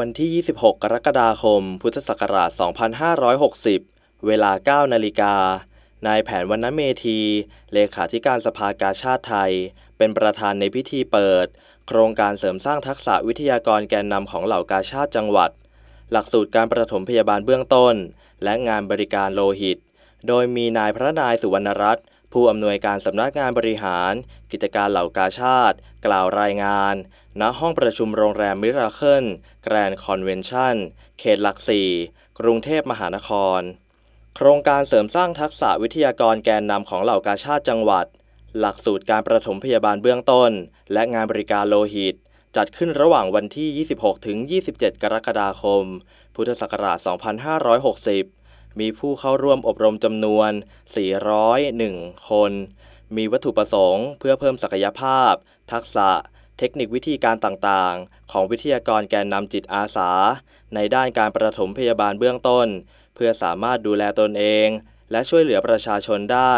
วันที่ 26 กรกฎาคม พุทธศักราช 2560 เวลา 9นาฬิกานายแผนวันนเมธี เลขาธิการสภากาชาติไทย เป็นประธานในพิธีเปิด โครงการเสริมสร้างทักษะวิทยากรแกนนำของเหล่ากาชาติจังหวัด หลักสูตรการประถมพยาบาลเบื้องต้น และงานบริการโลหิต โดยมีนายพระนายสุวรรณรัตน์ผู้อำนวยการสำนักงานบริหาร กิจการเหล่ากาชาติ กล่าวรายงานณห้องประชุมโรงแรมมิราเคิลแกรนด์คอนเวนชั่นเขตหลักสี่กรุงเทพมหานคร โครงการเสริมสร้างทักษะวิทยากรแกนนำของเหล่ากาชาติจังหวัด หลักสูตรการประถมพยาบาลเบื้องต้น และงานบริการโลหิต จัดขึ้นระหว่างวันที่ 26 27 กรกฎาคม พุทธศักราช 2560มีผู้เข้าร่วมอบรมจำนวน 401 คน มีวัตถุประสงค์ เพื่อเพิ่มศักยภาพ ทักษะ เทคนิควิธีการต่างๆ ของวิทยากรแกนนำจิตอาสา ในด้านการประถมพยาบาลเบื้องต้น เพื่อสามารถดูแลตนเอง และช่วยเหลือประชาชนได้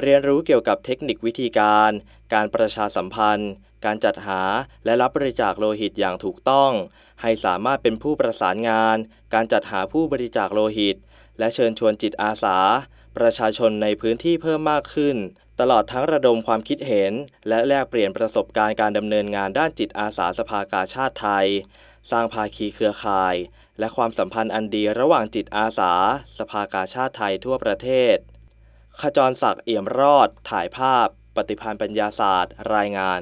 เรียนรู้เกี่ยวกับเทคนิควิธีการ การประชาสัมพันธ์ การจัดหาและรับบริจาคโลหิตอย่างถูกต้อง ให้สามารถเป็นผู้ประสานงาน การจัดหาผู้บริจาคโลหิตและเชิญชวนจิตอาสา ประชาชนในพื้นที่เพิ่มมากขึ้น ตลอดทั้งระดมความคิดเห็น และแลกเปลี่ยนประสบการณ์การดำเนินงานด้านจิตอาสาสภากาชาติไทย สร้างภาคีเครือข่าย และความสัมพันธ์อันดีระหว่างจิตอาสา สภากาชาติไทยทั่วประเทศ ขจรศักดิ์เอี่ยมรอด ถ่ายภาพ ปฏิพันธ์ปัญญาศาสตร์ รายงาน